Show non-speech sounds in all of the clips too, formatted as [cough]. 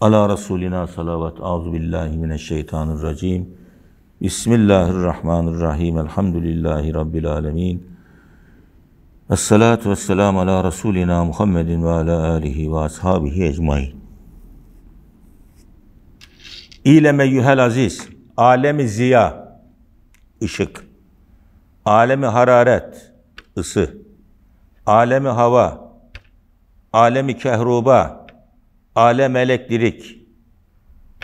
Ala Resulina salavat. Auzu billahi mineşşeytanirracim. Bismillahirrahmanirrahim. Elhamdülillahi Rabbil alemin. Esselatu vesselamu ala Resulina Muhammedin ve ala alihi ve ashabihi ecmain. İleme yuhel aziz. Alemi ziya. ışık. Alemi hararet. ısı. Alemi hava. Alemi kehruba alem elektrik,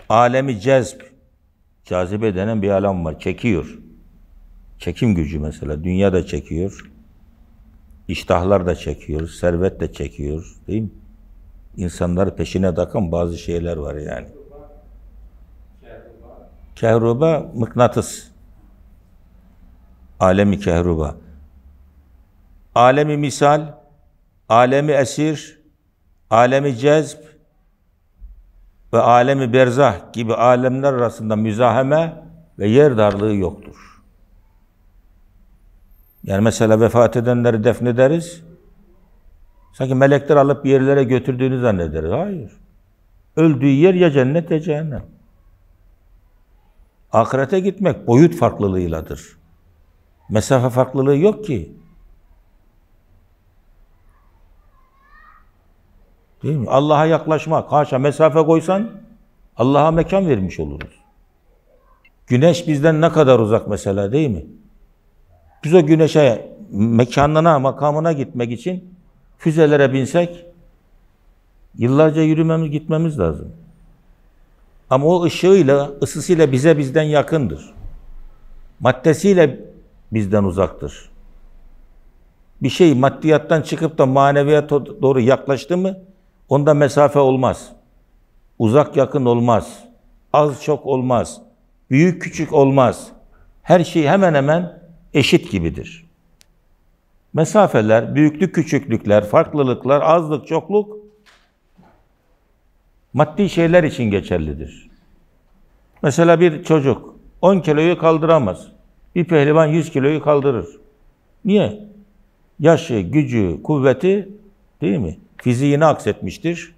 alemi cezb, cazibe denen bir alem var, çekiyor. Çekim gücü mesela, dünya da çekiyor, iştahlar da çekiyor, servet de çekiyor, değil mi? İnsanları peşine takan bazı şeyler var yani. Kehruba, mıknatıs. Alemi kehruba. Alemi misal, alemi esir, alemi cezb, ve alemi berzah gibi alemler arasında müzaheme ve yer darlığı yoktur. Yani mesela vefat edenleri defnederiz. Sanki melekler alıp bir yerlere götürdüğünü zannederiz. Hayır. Öldüğü yer ya cennet ya cehennem. Ahirete gitmek boyut farklılığıyladır. Mesafe farklılığı yok ki. Değil mi? Allah'a yaklaşma, Haşa mesafe koysan Allah'a mekan vermiş oluruz. Güneş bizden ne kadar uzak mesela değil mi? Biz o güneşe mekanına, makamına gitmek için füzelere binsek yıllarca yürümemiz, gitmemiz lazım. Ama o ışığıyla, ısısıyla bize bizden yakındır. Maddesiyle bizden uzaktır. Bir şey maddiyattan çıkıp da maneviyata doğru yaklaştı mı Onda mesafe olmaz. Uzak yakın olmaz. Az çok olmaz. Büyük küçük olmaz. Her şey hemen hemen eşit gibidir. Mesafeler, büyüklük küçüklükler, farklılıklar, azlık çokluk maddi şeyler için geçerlidir. Mesela bir çocuk 10 kiloyu kaldıramaz. Bir pehlivan 100 kiloyu kaldırır. Niye? Yaşı, gücü, kuvveti değil mi? fiziğini aksetmiştir.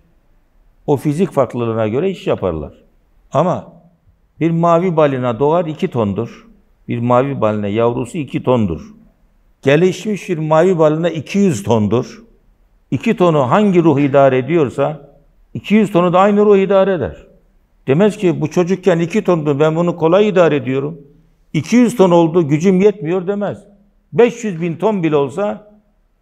O fizik farklılığına göre iş yaparlar. Ama bir mavi balina doğar iki tondur. Bir mavi balina yavrusu iki tondur. Gelişmiş bir mavi balina 200 tondur. İki tonu hangi ruh idare ediyorsa 200 tonu da aynı ruh idare eder. Demez ki bu çocukken iki tondu ben bunu kolay idare ediyorum. 200 ton oldu gücüm yetmiyor demez. 500 bin ton bile olsa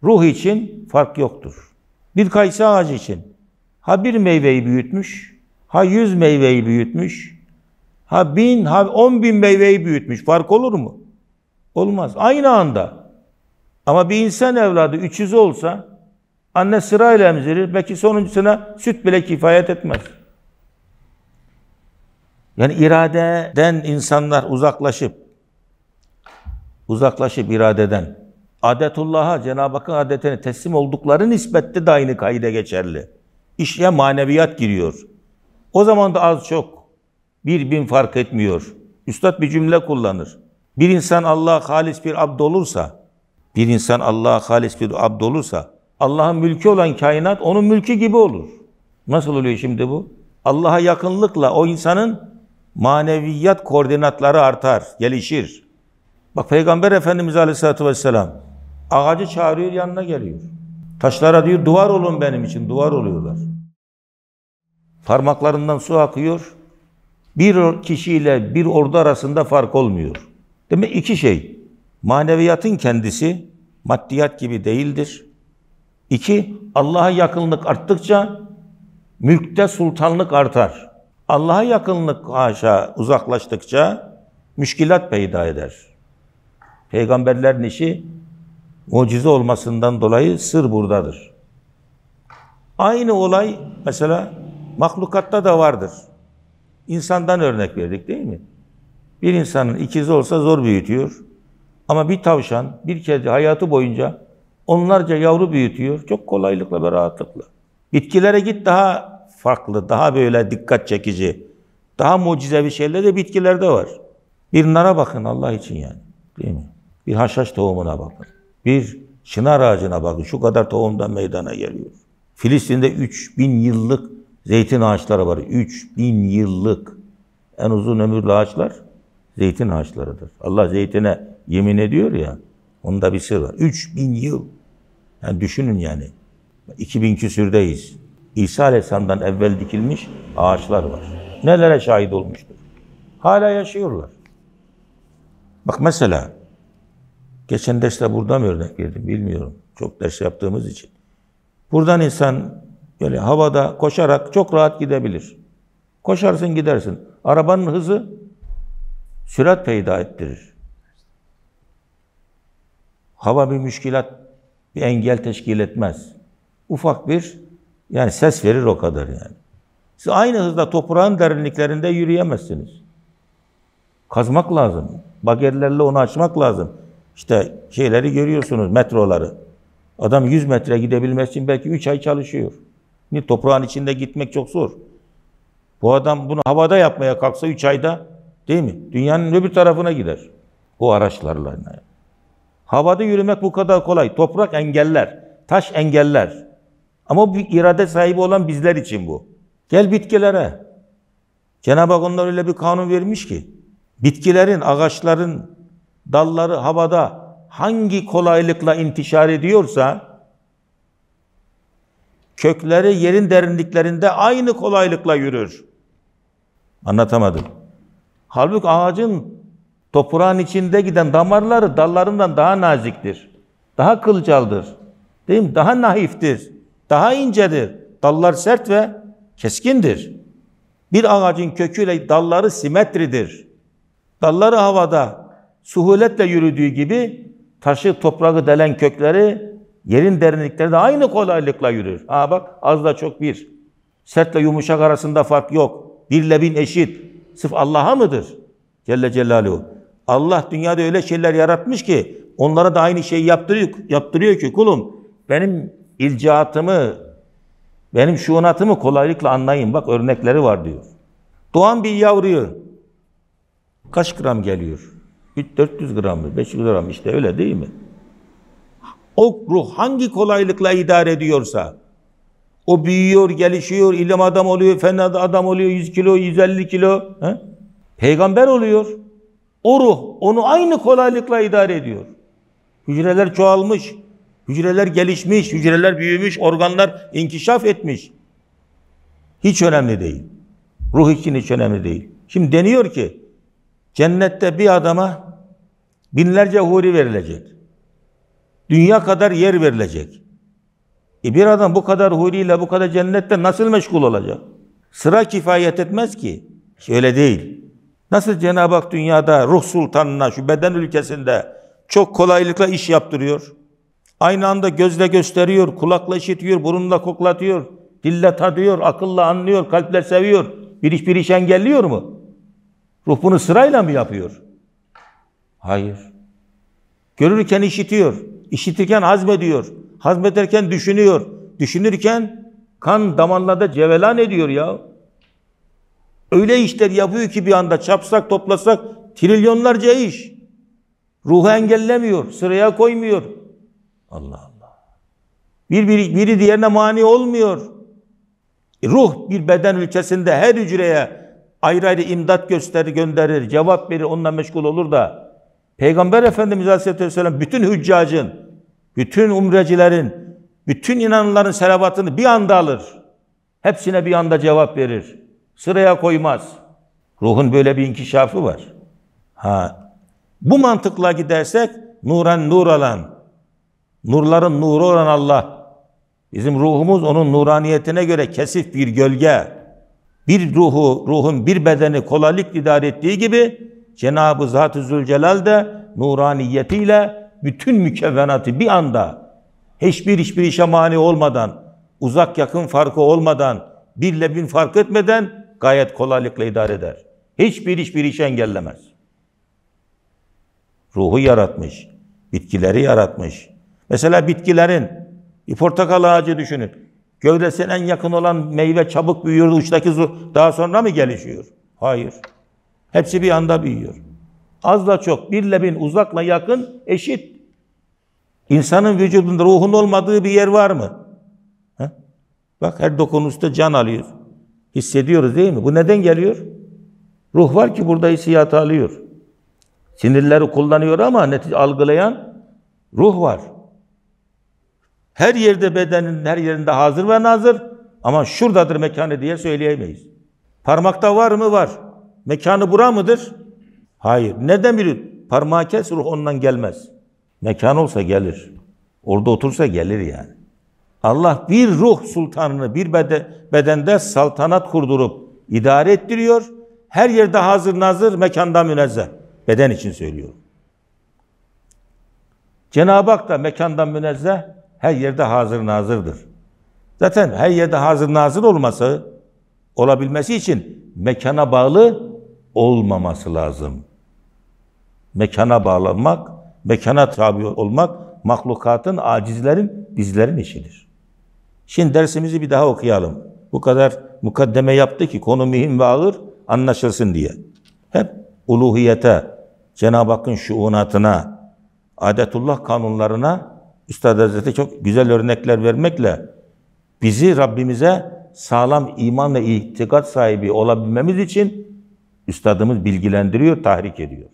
ruh için fark yoktur. Bir kayısı ağacı için ha bir meyveyi büyütmüş, ha yüz meyveyi büyütmüş, ha bin, ha on bin meyveyi büyütmüş. Fark olur mu? Olmaz. Aynı anda. Ama bir insan evladı 300 olsa anne sırayla emzirir. Belki sonuncusuna süt bile kifayet etmez. Yani iradeden insanlar uzaklaşıp uzaklaşıp iradeden adetullah'a, Cenab-ı Hakk'ın adetine teslim oldukları nispette de aynı kaide geçerli. İşe maneviyat giriyor. O zaman da az çok, bir bin fark etmiyor. Üstad bir cümle kullanır. Bir insan Allah halis bir abd olursa, bir insan Allah halis bir abd olursa, Allah'ın mülkü olan kainat onun mülkü gibi olur. Nasıl oluyor şimdi bu? Allah'a yakınlıkla o insanın maneviyat koordinatları artar, gelişir. Bak Peygamber Efendimiz Aleyhisselatü Vesselam Ağacı çağırıyor yanına geliyor. Taşlara diyor duvar olun benim için duvar oluyorlar. Parmaklarından su akıyor. Bir kişiyle bir ordu arasında fark olmuyor. Demek iki şey. Maneviyatın kendisi maddiyat gibi değildir. İki, Allah'a yakınlık arttıkça mülkte sultanlık artar. Allah'a yakınlık aşağı uzaklaştıkça müşkilat peyda eder. Peygamberlerin işi mucize olmasından dolayı sır buradadır. Aynı olay mesela mahlukatta da vardır. İnsandan örnek verdik değil mi? Bir insanın ikizi olsa zor büyütüyor. Ama bir tavşan, bir kedi hayatı boyunca onlarca yavru büyütüyor. Çok kolaylıkla ve rahatlıkla. Bitkilere git daha farklı, daha böyle dikkat çekici, daha mucizevi şeyler de bitkilerde var. Bir nara bakın Allah için yani. Değil mi? Bir haşhaş tohumuna bakın. Bir çınar ağacına bakın. Şu kadar tohumdan meydana geliyor. Filistin'de 3000 yıllık zeytin ağaçları var. 3000 yıllık en uzun ömürlü ağaçlar zeytin ağaçlarıdır. Allah zeytine yemin ediyor ya. Onda bir sır var. 3000 yıl. Yani düşünün yani. 2000 küsürdeyiz. İsa Aleyhisselam'dan evvel dikilmiş ağaçlar var. Nelere şahit olmuştur. Hala yaşıyorlar. Bak mesela Geçen derste buradan örnek verdim. Bilmiyorum. Çok ders yaptığımız için. Buradan insan böyle havada koşarak çok rahat gidebilir. Koşarsın gidersin. Arabanın hızı sürat peyda ettirir. Hava bir müşkilat, bir engel teşkil etmez. Ufak bir yani ses verir o kadar yani. Siz aynı hızda toprağın derinliklerinde yürüyemezsiniz. Kazmak lazım. Bagerlerle onu açmak lazım. İşte şeyleri görüyorsunuz, metroları. Adam 100 metre gidebilmesi için belki 3 ay çalışıyor. Şimdi toprağın içinde gitmek çok zor. Bu adam bunu havada yapmaya kalksa 3 ayda değil mi? Dünyanın öbür tarafına gider. O araçlarla. Havada yürümek bu kadar kolay. Toprak engeller, taş engeller. Ama bir irade sahibi olan bizler için bu. Gel bitkilere. Cenab-ı Hak onlar öyle bir kanun vermiş ki bitkilerin, ağaçların dalları havada hangi kolaylıkla intişar ediyorsa kökleri yerin derinliklerinde aynı kolaylıkla yürür. Anlatamadım. Halbuki ağacın toprağın içinde giden damarları dallarından daha naziktir. Daha kılcaldır. Değil mi? Daha naiftir. Daha incedir. Dallar sert ve keskindir. Bir ağacın köküyle dalları simetridir. Dalları havada, suhuletle yürüdüğü gibi taşı, toprağı delen kökleri, yerin derinlikleri de aynı kolaylıkla yürür. Ha bak az da çok bir. Sertle yumuşak arasında fark yok. Birle bin eşit. Sırf Allah'a mıdır? Celle Celaluhu. Allah dünyada öyle şeyler yaratmış ki onlara da aynı şeyi yaptırıyor, yaptırıyor ki kulum benim ilcaatımı, benim şuunatımı kolaylıkla anlayın. Bak örnekleri var diyor. Doğan bir yavruyu kaç gram geliyor? 400 gram mı? 500 gram işte öyle değil mi? O ruh hangi kolaylıkla idare ediyorsa o büyüyor, gelişiyor, ilim adam oluyor, fen adam oluyor, 100 kilo, 150 kilo. He? Peygamber oluyor. O ruh onu aynı kolaylıkla idare ediyor. Hücreler çoğalmış, hücreler gelişmiş, hücreler büyümüş, organlar inkişaf etmiş. Hiç önemli değil. Ruh için hiç önemli değil. Şimdi deniyor ki Cennette bir adama binlerce huri verilecek. Dünya kadar yer verilecek. E bir adam bu kadar huriyle bu kadar cennette nasıl meşgul olacak? Sıra kifayet etmez ki. Şöyle değil. Nasıl Cenab-ı Hak dünyada ruh sultanına şu beden ülkesinde çok kolaylıkla iş yaptırıyor. Aynı anda gözle gösteriyor, kulakla işitiyor, burunla koklatıyor, dille tadıyor, akılla anlıyor, kalple seviyor. Bir iş bir iş engelliyor mu? Ruh bunu sırayla mı yapıyor? Hayır. Görürken işitiyor, işitirken hazmediyor, hazmederken düşünüyor, düşünürken kan damarlarda cevelan ediyor ya. Öyle işler yapıyor ki bir anda çapsak toplasak trilyonlarca iş. Ruhu engellemiyor, sıraya koymuyor. Allah Allah. Bir, biri biri diğerine mani olmuyor. E ruh bir beden ülkesinde her hücreye ayrı ayrı imdat gösterir, gönderir, cevap verir, onunla meşgul olur da Peygamber Efendimiz Aleyhisselatü Vesselam bütün hüccacın, bütün umrecilerin, bütün inananların selavatını bir anda alır. Hepsine bir anda cevap verir. Sıraya koymaz. Ruhun böyle bir inkişafı var. Ha. Bu mantıkla gidersek nuran nur alan, nurların nuru olan Allah, bizim ruhumuz onun nuraniyetine göre kesif bir gölge bir ruhu, ruhun bir bedeni kolaylık idare ettiği gibi Cenab-ı Zat-ı Zülcelal de nuraniyetiyle bütün mükevvenatı bir anda hiçbir hiçbir işe mani olmadan, uzak yakın farkı olmadan, birle bin fark etmeden gayet kolaylıkla idare eder. Hiçbir hiçbir işi engellemez. Ruhu yaratmış, bitkileri yaratmış. Mesela bitkilerin, bir portakal ağacı düşünün. Gövdesine en yakın olan meyve çabuk büyüyor, uçtaki su daha sonra mı gelişiyor? Hayır. Hepsi bir anda büyüyor. Azla çok, birle bin, uzakla yakın eşit. İnsanın vücudunda ruhun olmadığı bir yer var mı? Ha? Bak her dokunuşta can alıyor. Hissediyoruz değil mi? Bu neden geliyor? Ruh var ki burada hissiyatı alıyor. Sinirleri kullanıyor ama netice algılayan ruh var. Her yerde bedenin her yerinde hazır ve nazır ama şuradadır mekanı diye söyleyemeyiz. Parmakta var mı? Var. Mekanı bura mıdır? Hayır. Neden biri? Parmağı kes ruh ondan gelmez. Mekan olsa gelir. Orada otursa gelir yani. Allah bir ruh sultanını bir bedende saltanat kurdurup idare ettiriyor. Her yerde hazır nazır, mekanda münezzeh. Beden için söylüyorum. Cenab-ı Hak da mekandan münezzeh, her yerde hazır nazırdır. Zaten her yerde hazır nazır olması, olabilmesi için mekana bağlı olmaması lazım. Mekana bağlanmak, mekana tabi olmak mahlukatın, acizlerin, bizlerin işidir. Şimdi dersimizi bir daha okuyalım. Bu kadar mukaddeme yaptı ki konu mühim ve ağır anlaşılsın diye. Hep uluhiyete, Cenab-ı Hakk'ın şuunatına, adetullah kanunlarına Üstad Hazreti çok güzel örnekler vermekle bizi Rabbimize sağlam iman ve itikat sahibi olabilmemiz için üstadımız bilgilendiriyor, tahrik ediyor.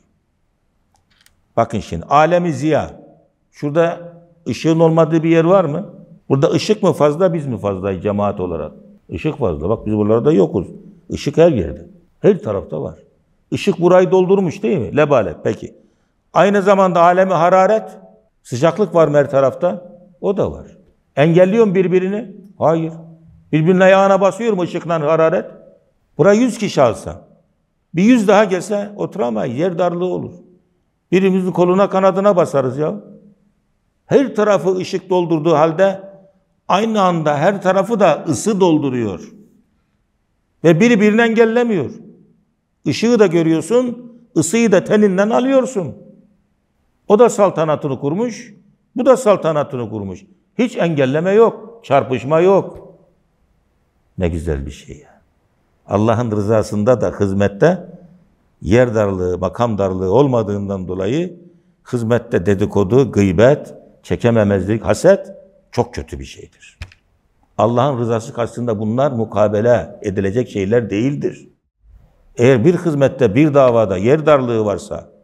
Bakın şimdi alemi ziya. Şurada ışığın olmadığı bir yer var mı? Burada ışık mı fazla biz mi fazla cemaat olarak? Işık fazla. Bak biz buralarda yokuz. Işık her yerde. Her tarafta var. Işık burayı doldurmuş değil mi? Lebalet. Peki. Aynı zamanda alemi hararet Sıcaklık var mı her tarafta? O da var. Engelliyor mu birbirini? Hayır. Birbirinin ayağına basıyor mu ışıkla hararet? Buraya yüz kişi alsa, bir yüz daha gelse oturamayız, yer darlığı olur. Birimizin koluna kanadına basarız ya. Her tarafı ışık doldurduğu halde aynı anda her tarafı da ısı dolduruyor. Ve birbirini engellemiyor. Işığı da görüyorsun, ısıyı da teninden alıyorsun. O da saltanatını kurmuş, bu da saltanatını kurmuş. Hiç engelleme yok, çarpışma yok. Ne güzel bir şey ya. Allah'ın rızasında da hizmette yer darlığı, makam darlığı olmadığından dolayı hizmette dedikodu, gıybet, çekememezlik, haset çok kötü bir şeydir. Allah'ın rızası karşısında bunlar mukabele edilecek şeyler değildir. Eğer bir hizmette, bir davada yer darlığı varsa,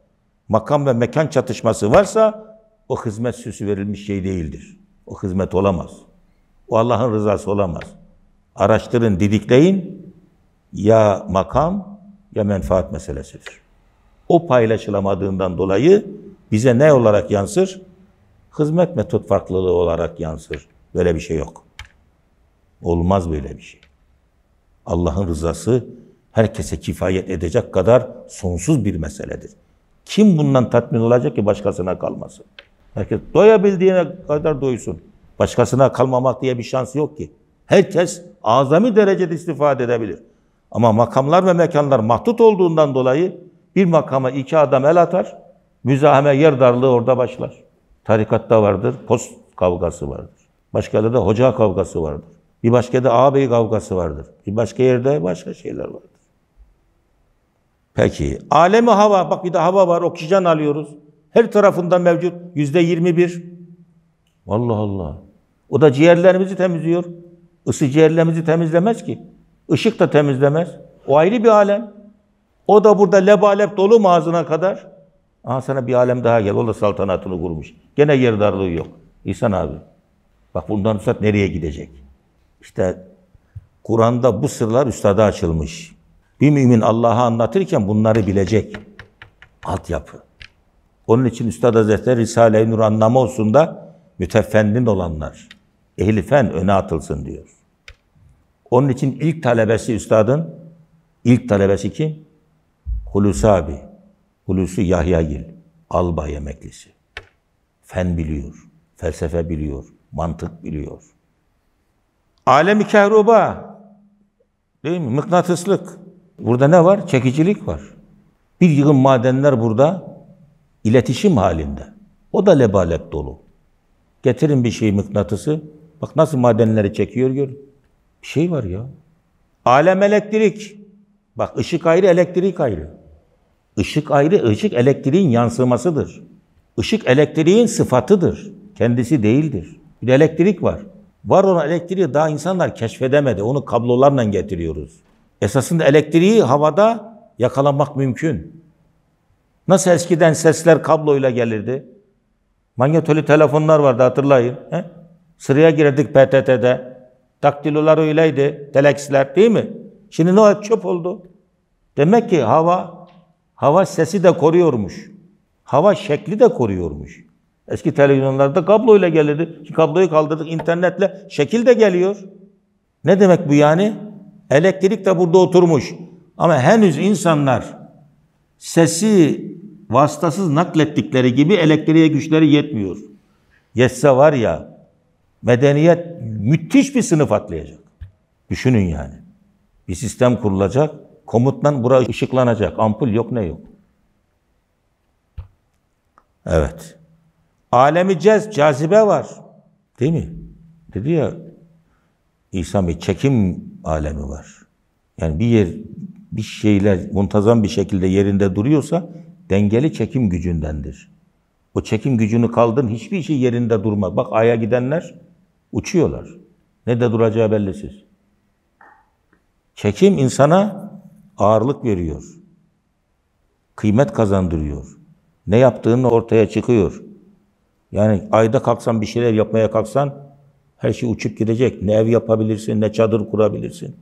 makam ve mekan çatışması varsa o hizmet süsü verilmiş şey değildir. O hizmet olamaz. O Allah'ın rızası olamaz. Araştırın, didikleyin. Ya makam ya menfaat meselesidir. O paylaşılamadığından dolayı bize ne olarak yansır? Hizmet metot farklılığı olarak yansır. Böyle bir şey yok. Olmaz böyle bir şey. Allah'ın rızası herkese kifayet edecek kadar sonsuz bir meseledir. Kim bundan tatmin olacak ki başkasına kalmasın? Herkes doyabildiğine kadar doysun. Başkasına kalmamak diye bir şans yok ki. Herkes azami derecede istifade edebilir. Ama makamlar ve mekanlar mahdut olduğundan dolayı bir makama iki adam el atar, müzaheme yer darlığı orada başlar. Tarikatta vardır, post kavgası vardır. Başka yerde de hoca kavgası vardır. Bir başka yerde ağabey kavgası vardır. Bir başka yerde başka şeyler vardır. Peki. Alemi hava. Bak bir de hava var. Oksijen alıyoruz. Her tarafında mevcut. Yüzde yirmi bir. Allah Allah. O da ciğerlerimizi temizliyor. Isı ciğerlerimizi temizlemez ki. Işık da temizlemez. O ayrı bir alem. O da burada lebalep dolu mu ağzına kadar? Aha sana bir alem daha gel. O da saltanatını kurmuş. Gene yer darlığı yok. İhsan abi. Bak bundan üstad nereye gidecek? İşte Kur'an'da bu sırlar üstada açılmış. Bir mümin Allah'a anlatırken bunları bilecek. Altyapı. Onun için Üstad Hazretleri Risale-i Nur anlamı olsun da mütefendin olanlar, ehli fen öne atılsın diyor. Onun için ilk talebesi üstadın, ilk talebesi kim? Hulusi abi. Hulusi Yahyagil. Alba yemeklisi. Fen biliyor, felsefe biliyor, mantık biliyor. Alemi kehruba, değil mi? Mıknatıslık. Burada ne var? Çekicilik var. Bir yığın madenler burada iletişim halinde. O da lebalet dolu. Getirin bir şey mıknatısı. Bak nasıl madenleri çekiyor gör. Bir şey var ya. Alem elektrik. Bak ışık ayrı, elektrik ayrı. Işık ayrı, ışık elektriğin yansımasıdır. Işık elektriğin sıfatıdır. Kendisi değildir. Bir elektrik var. Var olan elektriği daha insanlar keşfedemedi. Onu kablolarla getiriyoruz. Esasında elektriği havada yakalamak mümkün. Nasıl eskiden sesler kabloyla gelirdi? Manyetoli telefonlar vardı hatırlayın. He? Sıraya girerdik PTT'de. Daktilolar öyleydi. Teleksler değil mi? Şimdi ne oldu çöp oldu. Demek ki hava hava sesi de koruyormuş. Hava şekli de koruyormuş. Eski televizyonlarda kabloyla gelirdi. Kabloyu kaldırdık internetle. Şekil de geliyor. Ne demek bu yani? Elektrik de burada oturmuş. Ama henüz insanlar sesi vasıtasız naklettikleri gibi elektriğe güçleri yetmiyor. Yetse var ya medeniyet müthiş bir sınıf atlayacak. Düşünün yani. Bir sistem kurulacak. Komutla bura ışıklanacak. Ampul yok ne yok. Evet. Alemi cez, cazibe var. Değil mi? Dedi ya İsa Bey çekim alemi var. Yani bir yer, bir şeyler muntazam bir şekilde yerinde duruyorsa dengeli çekim gücündendir. O çekim gücünü kaldın hiçbir şey yerinde durmaz. Bak aya gidenler uçuyorlar. Ne de duracağı bellisiz. Çekim insana ağırlık veriyor. Kıymet kazandırıyor. Ne yaptığını ortaya çıkıyor. Yani ayda kalksan bir şeyler yapmaya kalksan her şey uçup gidecek. Ne ev yapabilirsin, ne çadır kurabilirsin.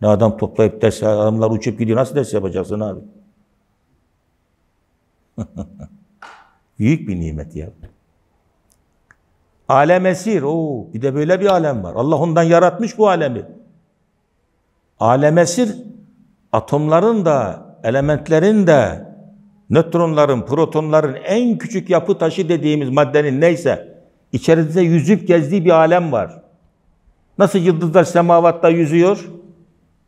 Ne adam toplayıp ders, adamlar uçup gidiyor. Nasıl ders yapacaksın abi? [laughs] Büyük bir nimet ya. Alem esir. Oo, bir de böyle bir alem var. Allah ondan yaratmış bu alemi. Alem esir. Atomların da, elementlerin de, nötronların, protonların en küçük yapı taşı dediğimiz maddenin neyse İçerisinde yüzüp gezdiği bir alem var. Nasıl yıldızlar semavatta yüzüyor?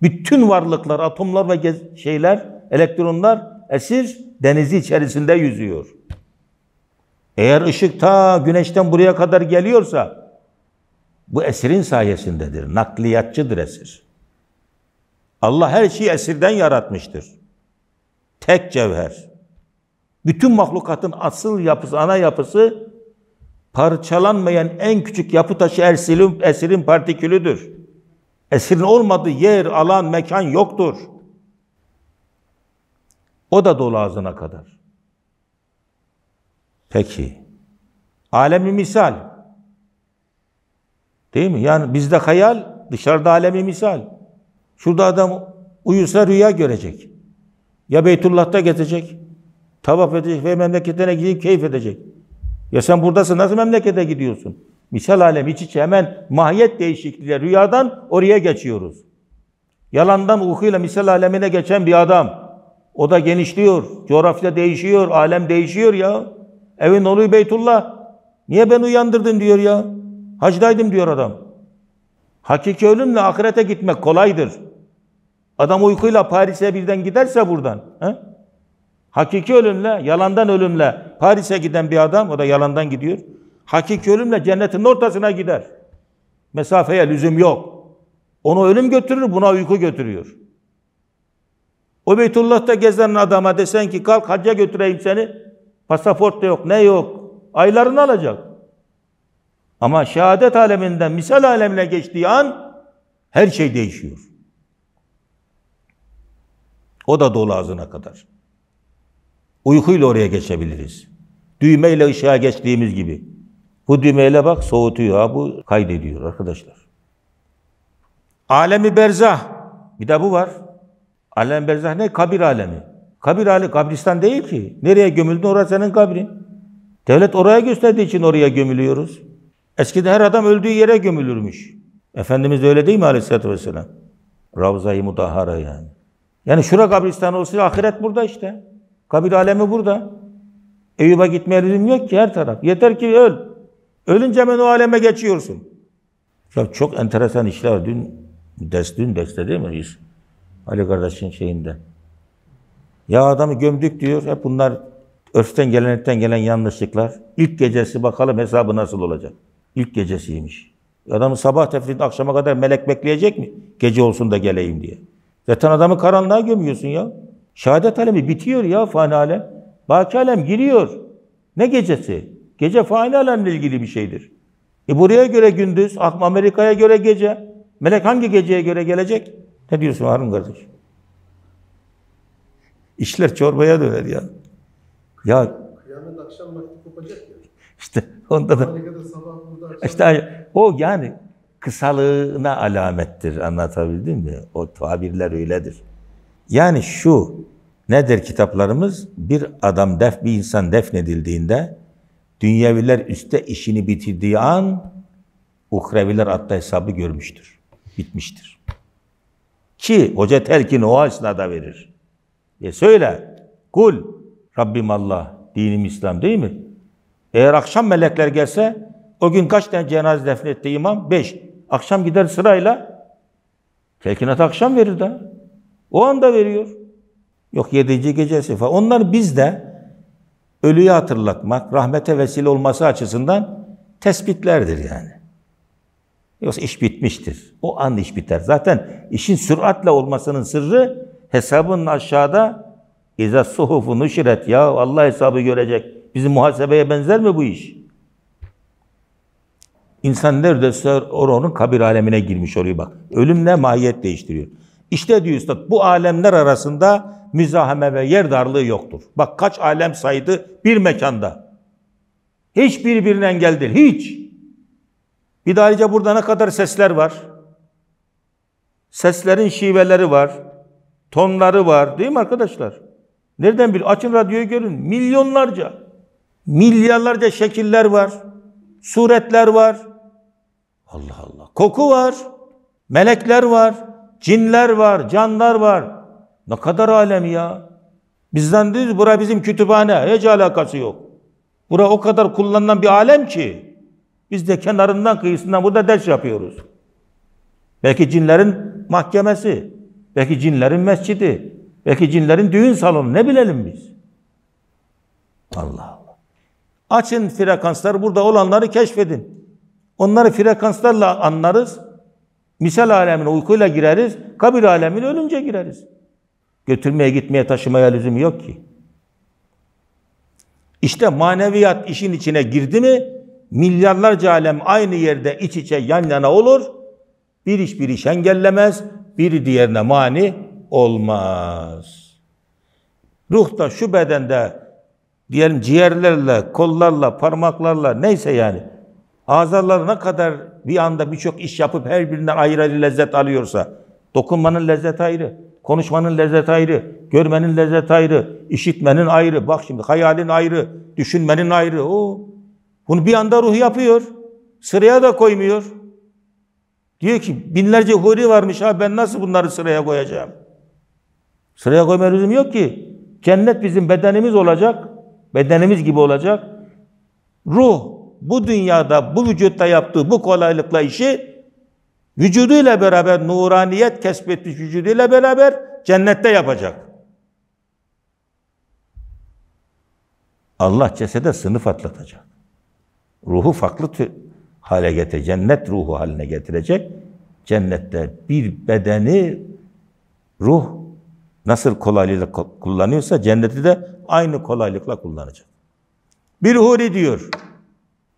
Bütün varlıklar, atomlar ve şeyler, elektronlar esir denizi içerisinde yüzüyor. Eğer ışık ta güneşten buraya kadar geliyorsa bu esirin sayesindedir. Nakliyatçıdır esir. Allah her şeyi esirden yaratmıştır. Tek cevher. Bütün mahlukatın asıl yapısı, ana yapısı parçalanmayan en küçük yapı taşı esirin, esirin partikülüdür. Esirin olmadığı yer, alan, mekan yoktur. O da dolu ağzına kadar. Peki. Alemi misal. Değil mi? Yani bizde hayal, dışarıda alemi misal. Şurada adam uyusa rüya görecek. Ya Beytullah'ta gezecek, tavaf edecek ve memleketine gidip keyif edecek. Ya sen buradasın nasıl memlekete gidiyorsun? Misal alem iç içe hemen mahiyet değişikliğiyle rüyadan oraya geçiyoruz. Yalandan uykuyla misal alemine geçen bir adam. O da genişliyor. Coğrafya değişiyor. Alem değişiyor ya. Evin oluyor Beytullah. Niye ben uyandırdın diyor ya. Hacdaydım diyor adam. Hakiki ölümle ahirete gitmek kolaydır. Adam uykuyla Paris'e birden giderse buradan. He? Hakiki ölümle, yalandan ölümle Paris'e giden bir adam, o da yalandan gidiyor. Hakiki ölümle cennetin ortasına gider. Mesafeye lüzum yok. Onu ölüm götürür, buna uyku götürüyor. O Beytullah'ta gezen adama desen ki kalk hacca götüreyim seni. Pasaport da yok, ne yok. Aylarını alacak. Ama şehadet aleminden misal alemine geçtiği an her şey değişiyor. O da dolu ağzına kadar. Uykuyla oraya geçebiliriz. Düğmeyle ışığa geçtiğimiz gibi. Bu düğmeyle bak soğutuyor bu kaydediyor arkadaşlar. Alemi berzah. Bir de bu var. Alem berzah ne? Kabir alemi. Kabir alemi kabristan değil ki. Nereye gömüldün orası senin kabrin. Devlet oraya gösterdiği için oraya gömülüyoruz. Eskiden her adam öldüğü yere gömülürmüş. Efendimiz de öyle değil mi aleyhissalatü vesselam? Ravza-i Mutahhara yani. Yani şura kabristan olsa ahiret burada işte. Kabir alemi burada. Eyüp'e gitmeye lüzum yok ki her taraf. Yeter ki öl. Ölünce hemen o aleme geçiyorsun. Ya çok enteresan işler. Dün ders, dün derste değil mi? Biz, Ali kardeşin şeyinde. Ya adamı gömdük diyor. Hep bunlar örften gelenekten gelen yanlışlıklar. İlk gecesi bakalım hesabı nasıl olacak. İlk gecesiymiş. Adamı sabah tefrit akşama kadar melek bekleyecek mi? Gece olsun da geleyim diye. Zaten adamı karanlığa gömüyorsun ya. Şehadet alemi bitiyor ya fani alem. Baki alem giriyor. Ne gecesi? Gece fani alemle ilgili bir şeydir. E buraya göre gündüz, Amerika'ya göre gece. Melek hangi geceye göre gelecek? Ne diyorsun Harun kardeş? İşler çorbaya döner ya. Ya kıyamet akşam vakti kopacak ya. İşte onda da. işte o yani kısalığına alamettir anlatabildim mi? O tabirler öyledir. Yani şu Nedir kitaplarımız? Bir adam def, bir insan defnedildiğinde dünyeviler üstte işini bitirdiği an uhreviler hatta hesabı görmüştür. Bitmiştir. Ki hoca telkin o esnada verir. E söyle, kul Rabbim Allah, dinim İslam değil mi? Eğer akşam melekler gelse o gün kaç tane cenaze defnetti imam? Beş. Akşam gider sırayla telkinat akşam verir de. O anda veriyor. Yok yedinci gecesi falan. Onlar bizde ölüyü hatırlatmak, rahmete vesile olması açısından tespitlerdir yani. Yoksa iş bitmiştir. O an iş biter. Zaten işin süratle olmasının sırrı hesabın aşağıda İza suhufu nuşiret ya Allah hesabı görecek. Bizim muhasebeye benzer mi bu iş? İnsan neredeyse oranın kabir alemine girmiş oluyor bak. Ölümle mahiyet değiştiriyor. İşte diyor üstad bu alemler arasında Mizaheme ve yer darlığı yoktur. Bak kaç alem saydı bir mekanda. Hiçbir birine engel değil. Hiç. Bir de ayrıca burada ne kadar sesler var. Seslerin şiveleri var. Tonları var. Değil mi arkadaşlar? Nereden bir açın radyoyu görün. Milyonlarca, milyarlarca şekiller var. Suretler var. Allah Allah. Koku var. Melekler var. Cinler var. Canlar var. Ne kadar alem ya. Bizden değil, bura bizim kütüphane. Hiç alakası yok. Bura o kadar kullanılan bir alem ki. Biz de kenarından kıyısından burada ders yapıyoruz. Belki cinlerin mahkemesi, belki cinlerin mescidi, belki cinlerin düğün salonu ne bilelim biz? Allah Allah. Açın frekansları, burada olanları keşfedin. Onları frekanslarla anlarız. Misal alemine uykuyla gireriz, kabir alemine ölünce gireriz. Götürmeye gitmeye taşımaya lüzum yok ki. İşte maneviyat işin içine girdi mi milyarlarca alem aynı yerde iç içe yan yana olur. Bir iş bir iş engellemez, biri diğerine mani olmaz. Ruh da şu bedende diyelim ciğerlerle, kollarla, parmaklarla neyse yani azalar ne kadar bir anda birçok iş yapıp her birinden ayrı ayrı lezzet alıyorsa dokunmanın lezzeti ayrı. Konuşmanın lezzeti ayrı, görmenin lezzeti ayrı, işitmenin ayrı. Bak şimdi hayalin ayrı, düşünmenin ayrı. O bunu bir anda ruh yapıyor. Sıraya da koymuyor. Diyor ki binlerce huri varmış ha ben nasıl bunları sıraya koyacağım? Sıraya koyma lüzum yok ki. Cennet bizim bedenimiz olacak. Bedenimiz gibi olacak. Ruh bu dünyada bu vücutta yaptığı bu kolaylıkla işi Vücuduyla beraber nuraniyet kesbetmiş vücuduyla beraber cennette yapacak. Allah cesede sınıf atlatacak. Ruhu farklı hale getirecek. Cennet ruhu haline getirecek. Cennette bir bedeni ruh nasıl kolaylıkla kullanıyorsa cenneti de aynı kolaylıkla kullanacak. Bir huri diyor.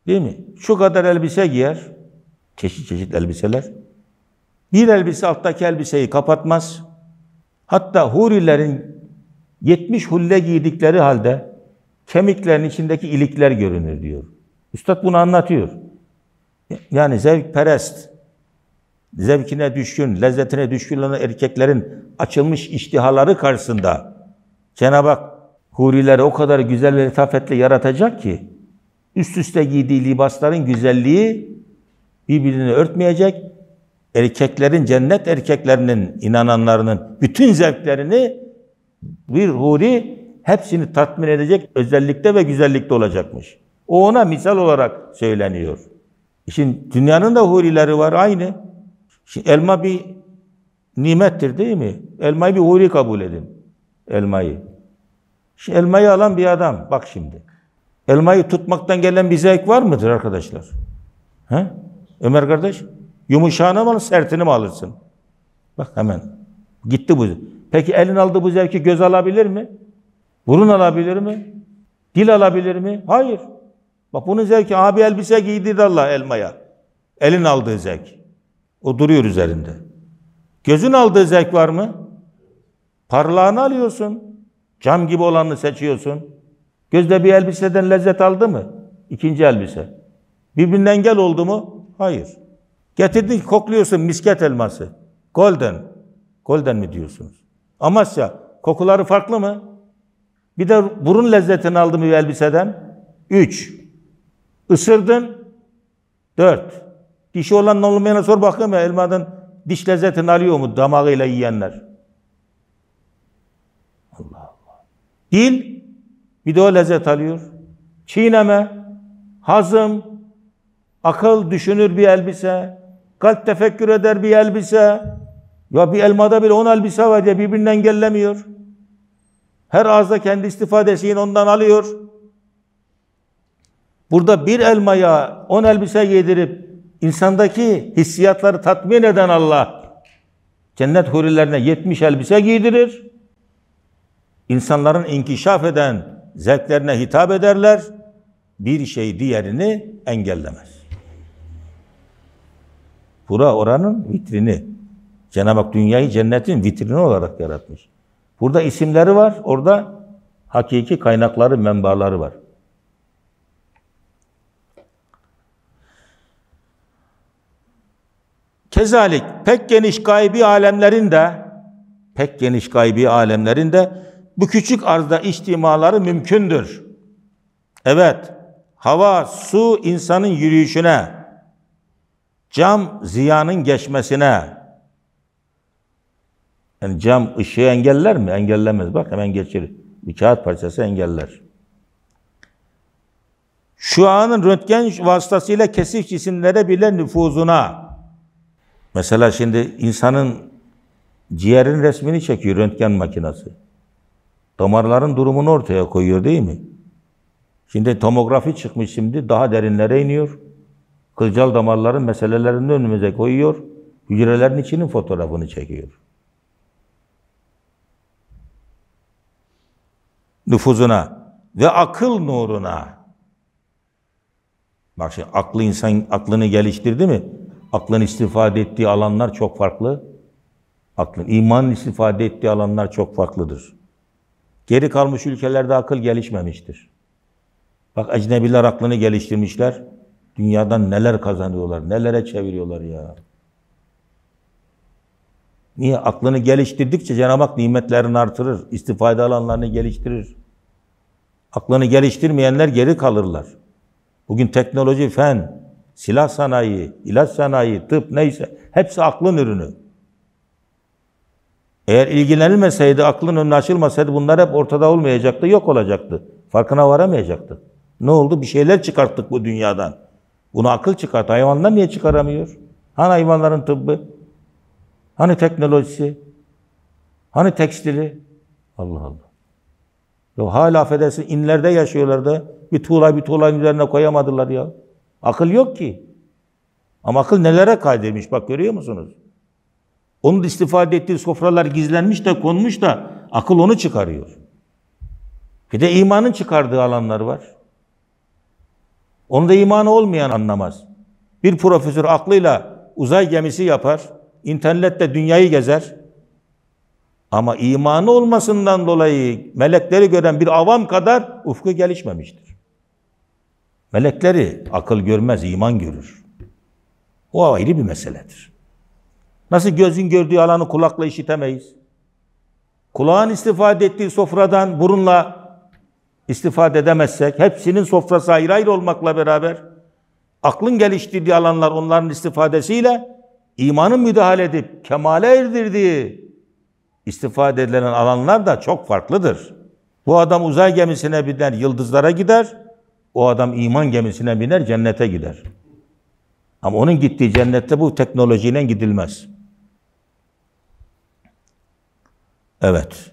Değil mi? Şu kadar elbise giyer. Çeşit çeşit elbiseler. Bir elbise alttaki elbiseyi kapatmaz. Hatta hurilerin 70 hulle giydikleri halde kemiklerin içindeki ilikler görünür diyor. Üstad bunu anlatıyor. Yani zevk perest, zevkine düşkün, lezzetine düşkün olan erkeklerin açılmış iştihaları karşısında Cenab-ı Hak hurileri o kadar güzel ve letafetle yaratacak ki üst üste giydiği libasların güzelliği birbirini örtmeyecek, erkeklerin, cennet erkeklerinin, inananlarının bütün zevklerini bir huri hepsini tatmin edecek özellikte ve güzellikte olacakmış. O ona misal olarak söyleniyor. Şimdi dünyanın da hurileri var aynı. Şimdi elma bir nimettir değil mi? Elmayı bir huri kabul edin. Elmayı. Şimdi elmayı alan bir adam bak şimdi. Elmayı tutmaktan gelen bir zevk var mıdır arkadaşlar? He? Ömer kardeş? Yumuşağını mı alırsın, sertini mi alırsın? Bak hemen. Gitti bu. Peki elin aldığı bu zevki göz alabilir mi? Burun alabilir mi? Dil alabilir mi? Hayır. Bak bunun zevki abi elbise giydirdi Allah elmaya. Elin aldığı zevk. O duruyor üzerinde. Gözün aldığı zevk var mı? Parlağını alıyorsun. Cam gibi olanı seçiyorsun. Gözde bir elbiseden lezzet aldı mı? İkinci elbise. Birbirinden gel oldu mu? Hayır. Getirdin kokluyorsun misket elması. Golden. Golden mi diyorsunuz? Amasya. Kokuları farklı mı? Bir de burun lezzetini aldı mı elbiseden? Üç. Isırdın? Dört. Dişi olan olmayana sor bakayım ya elmadan diş lezzetini alıyor mu damağıyla yiyenler? Allah Allah. Dil bir de o lezzet alıyor. Çiğneme, hazım, akıl düşünür bir elbise, Kalp tefekkür eder bir elbise. Ya bir elmada bile on elbise var ya birbirinden engellemiyor. Her ağızda kendi istifadesini ondan alıyor. Burada bir elmaya on elbise yedirip insandaki hissiyatları tatmin eden Allah cennet hurilerine yetmiş elbise giydirir. İnsanların inkişaf eden zevklerine hitap ederler. Bir şey diğerini engellemez. Bura oranın vitrini. Cenab-ı Hak dünyayı cennetin vitrini olarak yaratmış. Burada isimleri var, orada hakiki kaynakları, menbaları var. Kezalik pek geniş gaybi alemlerin de pek geniş gaybi alemlerin de bu küçük arzda içtimaları mümkündür. Evet, hava, su insanın yürüyüşüne, cam ziyanın geçmesine yani cam ışığı engeller mi? Engellemez. Bak hemen geçir. Bir kağıt parçası engeller. Şu anın röntgen vasıtasıyla kesif cisimlere bile nüfuzuna. Mesela şimdi insanın ciğerin resmini çekiyor röntgen makinesi. Damarların durumunu ortaya koyuyor değil mi? Şimdi tomografi çıkmış şimdi daha derinlere iniyor. Kılcal damarların meselelerini önümüze koyuyor. Hücrelerin içinin fotoğrafını çekiyor. Nüfuzuna ve akıl nuruna. Bak şimdi aklı insan aklını geliştirdi mi? Aklın istifade ettiği alanlar çok farklı. Aklın imanın istifade ettiği alanlar çok farklıdır. Geri kalmış ülkelerde akıl gelişmemiştir. Bak ecnebiler aklını geliştirmişler. Dünyadan neler kazanıyorlar, nelere çeviriyorlar ya. Niye? Aklını geliştirdikçe Cenab-ı Hak nimetlerini artırır, istifade alanlarını geliştirir. Aklını geliştirmeyenler geri kalırlar. Bugün teknoloji, fen, silah sanayi, ilaç sanayi, tıp neyse hepsi aklın ürünü. Eğer ilgilenilmeseydi, aklın önüne açılmasaydı bunlar hep ortada olmayacaktı, yok olacaktı. Farkına varamayacaktı. Ne oldu? Bir şeyler çıkarttık bu dünyadan. Bunu akıl çıkart. Hayvanlar niye çıkaramıyor? Hani hayvanların tıbbı? Hani teknolojisi? Hani tekstili? Allah Allah. Ya hala affedersin inlerde yaşıyorlardı. Bir tuğla bir tuğlanın üzerine koyamadılar ya. Akıl yok ki. Ama akıl nelere kaydedilmiş bak görüyor musunuz? Onun istifade ettiği sofralar gizlenmiş de konmuş da akıl onu çıkarıyor. Bir de imanın çıkardığı alanlar var. Onda imanı olmayan anlamaz. Bir profesör aklıyla uzay gemisi yapar, internette dünyayı gezer. Ama imanı olmasından dolayı melekleri gören bir avam kadar ufku gelişmemiştir. Melekleri akıl görmez, iman görür. O ayrı bir meseledir. Nasıl gözün gördüğü alanı kulakla işitemeyiz? Kulağın istifade ettiği sofradan burunla istifade edemezsek, hepsinin sofrası ayrı ayrı olmakla beraber, aklın geliştirdiği alanlar onların istifadesiyle, imanın müdahale edip kemale erdirdiği istifade edilen alanlar da çok farklıdır. Bu adam uzay gemisine biner, yıldızlara gider. O adam iman gemisine biner, cennete gider. Ama onun gittiği cennette bu teknolojiyle gidilmez. Evet.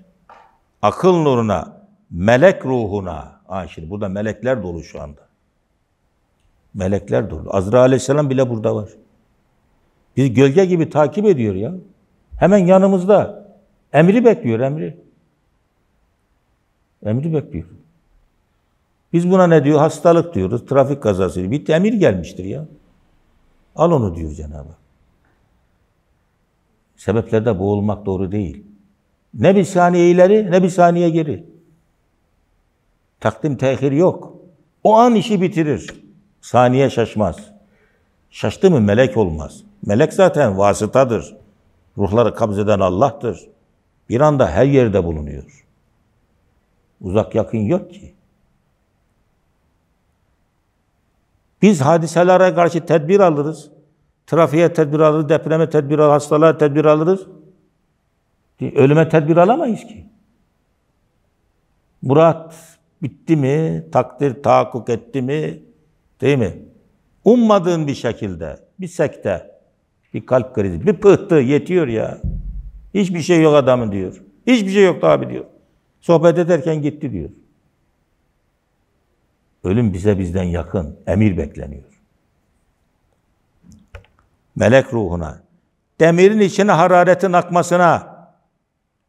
Akıl nuruna melek ruhuna. Ha şimdi burada melekler dolu şu anda. Melekler dolu. Azra aleyhisselam bile burada var. Biz gölge gibi takip ediyor ya. Hemen yanımızda. Emri bekliyor emri. Emri bekliyor. Biz buna ne diyor? Hastalık diyoruz, trafik kazası diyor. Bir emir gelmiştir ya. Al onu diyor Cenab-ı Hak. Sebeplerde boğulmak doğru değil. Ne bir saniye ileri, ne bir saniye geri. Takdim tehir yok. O an işi bitirir. Saniye şaşmaz. Şaştı mı melek olmaz. Melek zaten vasıtadır. Ruhları kabzeden Allah'tır. Bir anda her yerde bulunuyor. Uzak yakın yok ki. Biz hadiselere karşı tedbir alırız. Trafiğe tedbir alırız, depreme tedbir alırız, hastalığa tedbir alırız. Ölüme tedbir alamayız ki. Murat bitti mi? Takdir tahakkuk etti mi? Değil mi? Ummadığın bir şekilde, bir sekte, bir kalp krizi, bir pıhtı yetiyor ya. Hiçbir şey yok adamın diyor. Hiçbir şey yok abi diyor. Sohbet ederken gitti diyor. Ölüm bize bizden yakın. Emir bekleniyor. Melek ruhuna, demirin içine hararetin akmasına,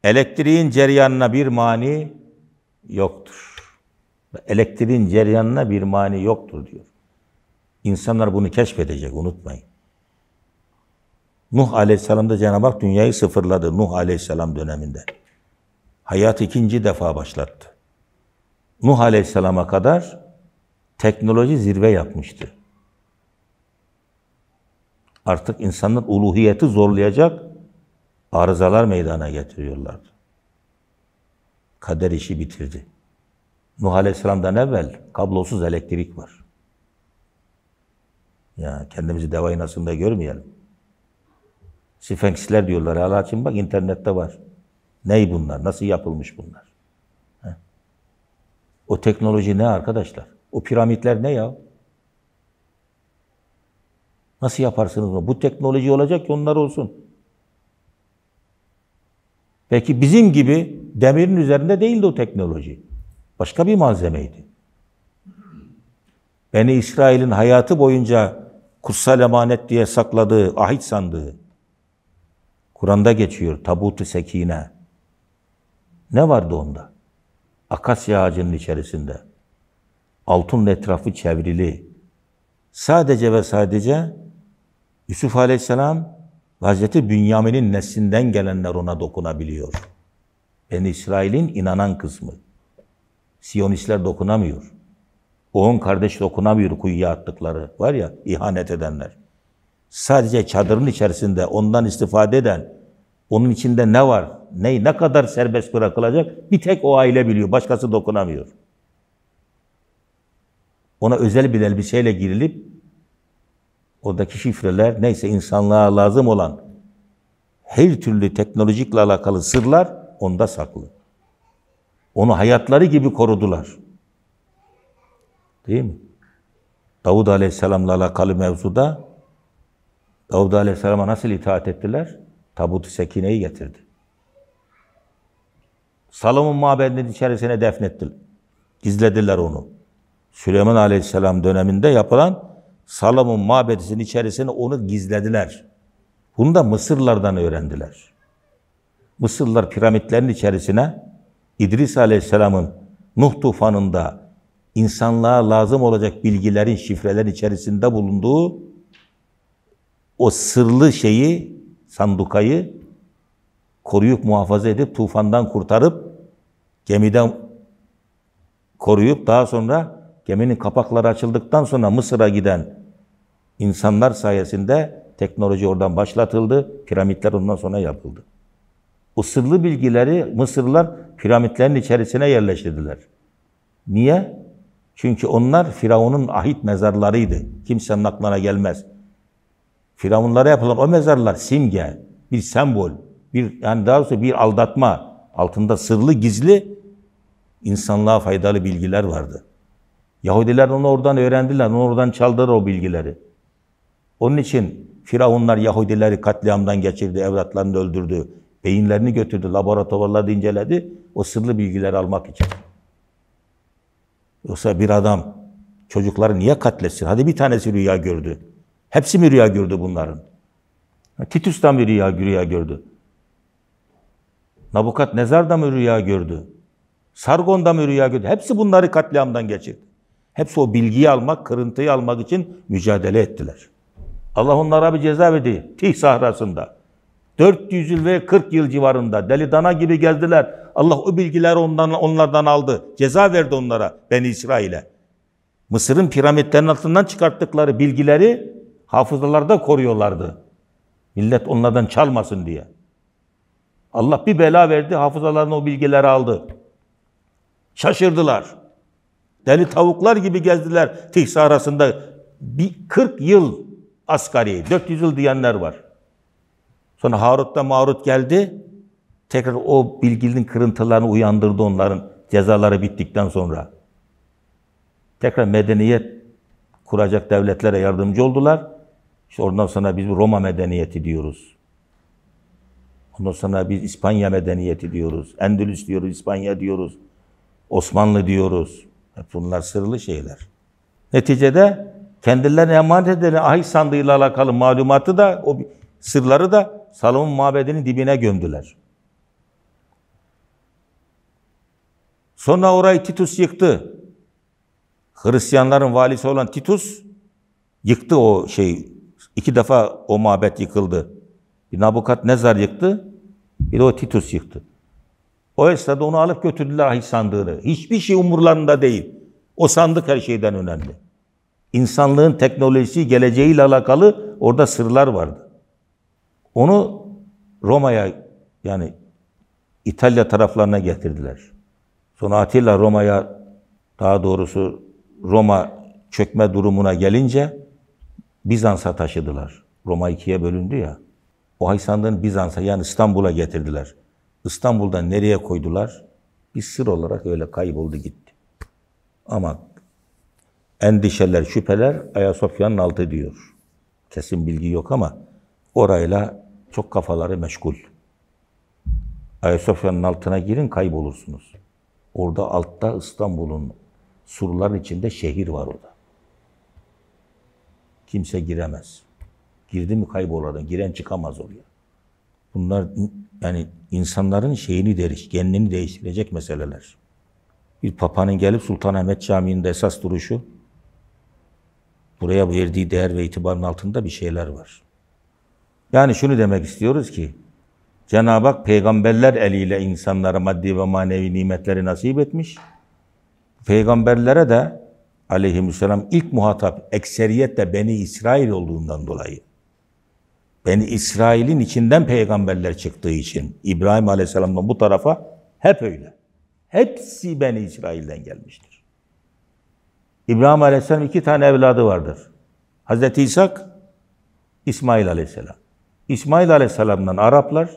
elektriğin cereyanına bir mani yoktur elektriğin ceryanına bir mani yoktur diyor. İnsanlar bunu keşfedecek unutmayın. Nuh Aleyhisselam'da Cenab-ı Hak dünyayı sıfırladı Nuh Aleyhisselam döneminde. Hayat ikinci defa başlattı. Nuh Aleyhisselam'a kadar teknoloji zirve yapmıştı. Artık insanlar uluhiyeti zorlayacak arızalar meydana getiriyorlardı. Kader işi bitirdi. Nuh Aleyhisselam'dan evvel kablosuz elektrik var. Ya kendimizi deva inasında görmeyelim. Sfenksler diyorlar. Allah Alaçin bak internette var. Ney bunlar? Nasıl yapılmış bunlar? Heh. O teknoloji ne arkadaşlar? O piramitler ne ya? Nasıl yaparsınız bu? Bu teknoloji olacak ki onlar olsun. Peki bizim gibi demirin üzerinde değildi o teknoloji başka bir malzemeydi. Beni İsrail'in hayatı boyunca kutsal emanet diye sakladığı, ahit sandığı, Kur'an'da geçiyor tabutu sekine. Ne vardı onda? Akasya ağacının içerisinde. Altın etrafı çevrili. Sadece ve sadece Yusuf Aleyhisselam ve Hazreti Bünyamin'in neslinden gelenler ona dokunabiliyor. Ben İsrail'in inanan kısmı. Siyonistler dokunamıyor. Oğun kardeş dokunamıyor kuyuya attıkları var ya ihanet edenler. Sadece çadırın içerisinde ondan istifade eden, onun içinde ne var, ne, ne kadar serbest bırakılacak bir tek o aile biliyor. Başkası dokunamıyor. Ona özel bir elbiseyle girilip oradaki şifreler neyse insanlığa lazım olan her türlü teknolojikle alakalı sırlar onda saklı. Onu hayatları gibi korudular. Değil mi? Davud Aleyhisselam'la alakalı mevzuda Davud Aleyhisselam'a nasıl itaat ettiler? Tabut-u Sekine'yi getirdi. Salomon mabedinin içerisine defnettiler. Gizlediler onu. Süleyman Aleyhisselam döneminde yapılan Salomon mabedisinin içerisine onu gizlediler. Bunu da Mısırlardan öğrendiler. Mısırlar piramitlerin içerisine İdris Aleyhisselam'ın Nuh tufanında insanlığa lazım olacak bilgilerin, şifrelerin içerisinde bulunduğu o sırlı şeyi, sandukayı koruyup muhafaza edip tufandan kurtarıp gemiden koruyup daha sonra geminin kapakları açıldıktan sonra Mısır'a giden insanlar sayesinde teknoloji oradan başlatıldı, piramitler ondan sonra yapıldı. O sırlı bilgileri Mısırlılar piramitlerin içerisine yerleştirdiler. Niye? Çünkü onlar Firavun'un ahit mezarlarıydı. Kimsenin aklına gelmez. Firavunlara yapılan o mezarlar simge, bir sembol, bir yani daha doğrusu bir aldatma altında sırlı gizli insanlığa faydalı bilgiler vardı. Yahudiler onu oradan öğrendiler, onu oradan çaldılar o bilgileri. Onun için Firavunlar Yahudileri katliamdan geçirdi, evlatlarını öldürdü, beyinlerini götürdü, laboratuvarlarda inceledi o sırlı bilgileri almak için. Yoksa bir adam çocukları niye katletsin? Hadi bir tanesi rüya gördü. Hepsi mi rüya gördü bunların? Titus'tan bir rüya, rüya gördü. Nabukat Nezar'da mı rüya gördü? Sargon'da mı rüya gördü? Hepsi bunları katliamdan geçirdi. Hepsi o bilgiyi almak, kırıntıyı almak için mücadele ettiler. Allah onlara bir ceza verdi. Tih sahrasında. 400 yıl ve 40 yıl civarında deli dana gibi geldiler. Allah o bilgileri ondan, onlardan aldı. Ceza verdi onlara Ben İsrail'e. Mısır'ın piramitlerinin altından çıkarttıkları bilgileri hafızalarda koruyorlardı. Millet onlardan çalmasın diye. Allah bir bela verdi, hafızalarına o bilgileri aldı. Şaşırdılar. Deli tavuklar gibi gezdiler Tih arasında. Bir 40 yıl asgari, 400 yıl diyenler var. Sonra Harut'la Marut geldi. Tekrar o bilginin kırıntılarını uyandırdı onların cezaları bittikten sonra. Tekrar medeniyet kuracak devletlere yardımcı oldular. İşte ondan sonra biz Roma medeniyeti diyoruz. Ondan sonra biz İspanya medeniyeti diyoruz. Endülüs diyoruz, İspanya diyoruz. Osmanlı diyoruz. Hep bunlar sırlı şeyler. Neticede kendilerine emanet edilen ahit sandığıyla alakalı malumatı da, o sırları da Salomon mabedinin dibine gömdüler. Sonra orayı Titus yıktı. Hristiyanların valisi olan Titus yıktı o şey. İki defa o mabet yıkıldı. Bir Nebukadnezar yıktı, bir de o Titus yıktı. O esnada onu alıp götürdüler ahit sandığını. Hiçbir şey umurlarında değil. O sandık her şeyden önemli. İnsanlığın teknolojisi, geleceğiyle alakalı orada sırlar vardı. Onu Roma'ya yani İtalya taraflarına getirdiler. Sonra Atilla Roma'ya daha doğrusu Roma çökme durumuna gelince Bizans'a taşıdılar. Roma ikiye bölündü ya. O Haysanlığın Bizans'a yani İstanbul'a getirdiler. İstanbul'dan nereye koydular? Bir sır olarak öyle kayboldu gitti. Ama endişeler, şüpheler Ayasofya'nın altı diyor. Kesin bilgi yok ama orayla çok kafaları meşgul. Ayasofya'nın altına girin kaybolursunuz. Orada altta İstanbul'un surların içinde şehir var orada. Kimse giremez. Girdi mi kaybolardın? Giren çıkamaz oraya. Bunlar yani insanların şeyini değiş, kendini değiştirecek meseleler. Bir papanın gelip Sultanahmet Camii'nde esas duruşu buraya verdiği değer ve itibarın altında bir şeyler var. Yani şunu demek istiyoruz ki Cenab-ı Hak peygamberler eliyle insanlara maddi ve manevi nimetleri nasip etmiş. Peygamberlere de aleyhisselam ilk muhatap ekseriyetle Beni İsrail olduğundan dolayı. Beni İsrail'in içinden peygamberler çıktığı için İbrahim aleyhisselamdan bu tarafa hep öyle. Hepsi Beni İsrail'den gelmiştir. İbrahim aleyhisselam iki tane evladı vardır. Hazreti İshak, İsmail aleyhisselam. İsmail Aleyhisselam'dan Araplar,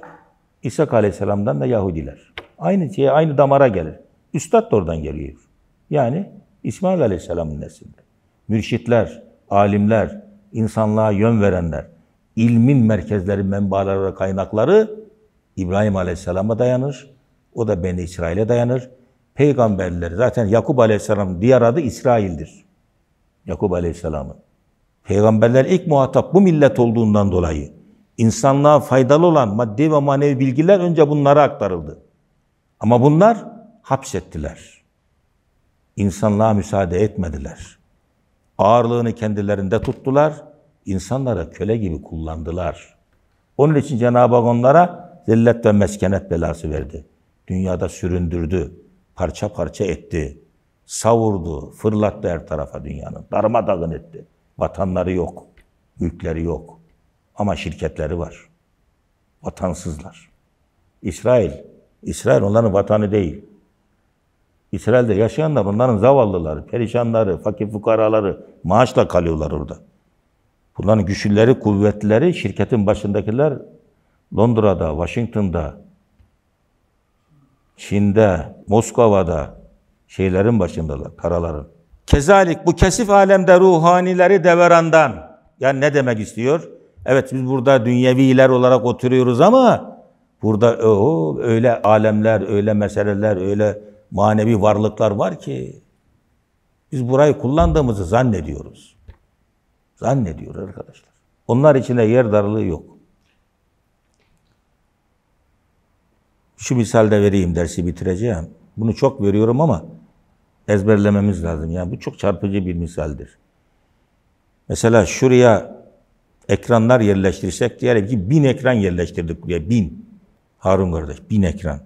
İsa Aleyhisselam'dan da Yahudiler. Aynı şey, aynı damara gelir. Üstad da oradan geliyor. Yani İsmail Aleyhisselam'ın neslinde. Mürşitler, alimler, insanlığa yön verenler, ilmin merkezleri, menbaları ve kaynakları İbrahim Aleyhisselam'a dayanır. O da Beni İsrail'e dayanır. Peygamberleri zaten Yakup Aleyhisselam diğer adı İsrail'dir. Yakup Aleyhisselam'ın. Peygamberler ilk muhatap bu millet olduğundan dolayı insanlığa faydalı olan maddi ve manevi bilgiler önce bunlara aktarıldı. Ama bunlar hapsettiler. İnsanlığa müsaade etmediler. Ağırlığını kendilerinde tuttular. İnsanlara köle gibi kullandılar. Onun için Cenab-ı Hak onlara zillet ve meskenet belası verdi. Dünyada süründürdü, parça parça etti, savurdu, fırlattı her tarafa dünyanın. Darmadağın etti. Vatanları yok, mülkleri yok. Ama şirketleri var. Vatansızlar. İsrail, İsrail onların vatanı değil. İsrail'de yaşayanlar onların zavallıları, perişanları, fakir fukaraları maaşla kalıyorlar orada. Bunların güçlüleri, kuvvetleri, şirketin başındakiler Londra'da, Washington'da, Çin'de, Moskova'da şeylerin başındalar, karaların. Kezalik bu kesif alemde ruhanileri deverandan. Yani ne demek istiyor? Evet biz burada dünyeviler olarak oturuyoruz ama burada o öyle alemler, öyle meseleler, öyle manevi varlıklar var ki biz burayı kullandığımızı zannediyoruz. Zannediyor arkadaşlar. Onlar içinde yer darlığı yok. Şu misalde vereyim dersi bitireceğim. Bunu çok veriyorum ama ezberlememiz lazım. Yani bu çok çarpıcı bir misaldir. Mesela şuraya ekranlar yerleştirsek, diyelim ki bin ekran yerleştirdik buraya, bin. Harun kardeş, bin ekran.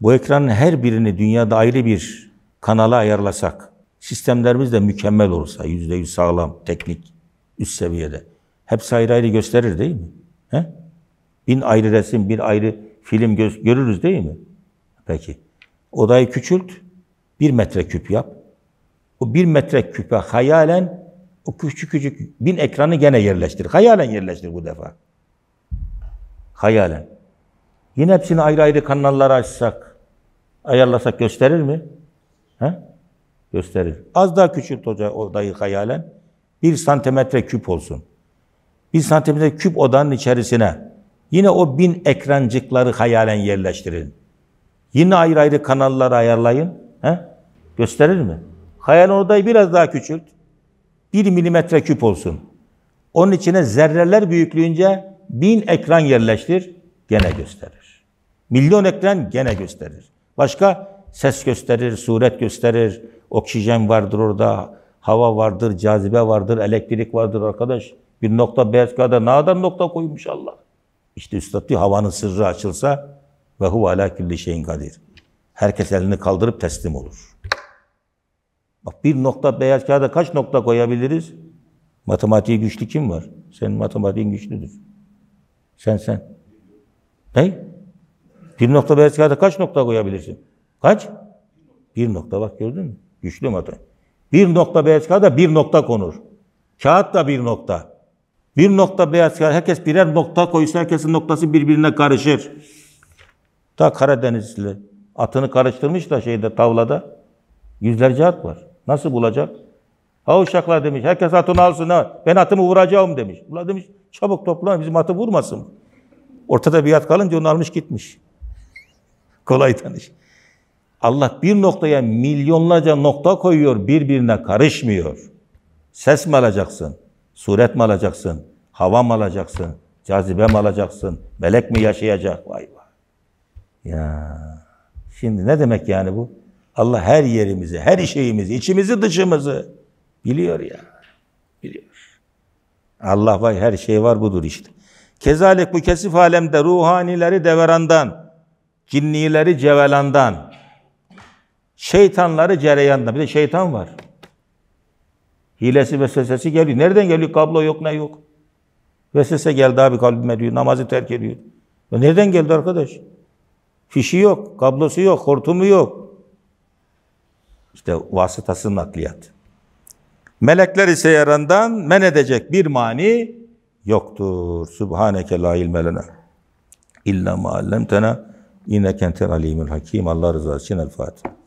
Bu ekranın her birini dünyada ayrı bir kanala ayarlasak, sistemlerimiz de mükemmel olursa, yüzde yüz sağlam, teknik, üst seviyede. Hepsi ayrı ayrı gösterir değil mi? He? Bin ayrı resim, bir ayrı film gö- görürüz değil mi? Peki. Odayı küçült, bir metre küp yap. O bir metre küpe hayalen o küçük küçük bin ekranı gene yerleştir. Hayalen yerleştir bu defa. Hayalen. Yine hepsini ayrı ayrı kanallara açsak, ayarlasak gösterir mi? He? Gösterir. Az daha küçült hoca odayı hayalen. Bir santimetre küp olsun. Bir santimetre küp odanın içerisine yine o bin ekrancıkları hayalen yerleştirin. Yine ayrı ayrı kanallara ayarlayın. He? Gösterir mi? Hayal odayı biraz daha küçült. 1 milimetre küp olsun. Onun içine zerreler büyüklüğünce bin ekran yerleştir, gene gösterir. Milyon ekran gene gösterir. Başka ses gösterir, suret gösterir, oksijen vardır orada, hava vardır, cazibe vardır, elektrik vardır arkadaş. Bir nokta beyaz kağıda ne kadar nokta koymuş Allah. İşte üstad diyor havanın sırrı açılsa ve huve ala külli şeyin kadir. Herkes elini kaldırıp teslim olur. Bak bir nokta beyaz kağıda kaç nokta koyabiliriz? Matematiği güçlü kim var? Senin matematiğin güçlüdür. Sen sen. Ne? Bir nokta beyaz kağıda kaç nokta koyabilirsin? Kaç? Bir nokta bak gördün mü? Güçlü matematik. Bir nokta beyaz kağıda bir nokta konur. Kağıt da bir nokta. Bir nokta beyaz kağıda Herkes birer nokta koysa herkesin noktası birbirine karışır. Ta Karadenizli atını karıştırmış da şeyde tavlada yüzlerce at var. Nasıl bulacak? Ha uşaklar demiş, herkes atını alsın ha. Ben atımı vuracağım demiş. Ulan demiş, çabuk toplan bizim atı vurmasın. Ortada bir at kalınca onu almış gitmiş. [laughs] Kolay tanış. Allah bir noktaya milyonlarca nokta koyuyor, birbirine karışmıyor. Ses mi alacaksın? Suret mi alacaksın? Hava mı alacaksın? Cazibe mi alacaksın? Melek mi yaşayacak? Vay vay. Ya. Şimdi ne demek yani bu? Allah her yerimizi, her şeyimizi, içimizi dışımızı biliyor ya. Biliyor. Allah var, her şey var budur işte. Kezalik bu kesif alemde ruhanileri deverandan, cinnileri cevelandan, şeytanları cereyandan. Bir de şeytan var. Hilesi ve sesesi geliyor. Nereden geliyor? Kablo yok ne yok. Vesvese geldi abi kalbime diyor. Namazı terk ediyor. Ya nereden geldi arkadaş? Fişi yok, kablosu yok, hortumu yok. İşte vasıtasının nakliyat. Melekler ise yarandan men edecek bir mani yoktur. Subhaneke la ilme lena illa ma allamtena inneke entel alimul hakim. Allah rızası için El Fatiha.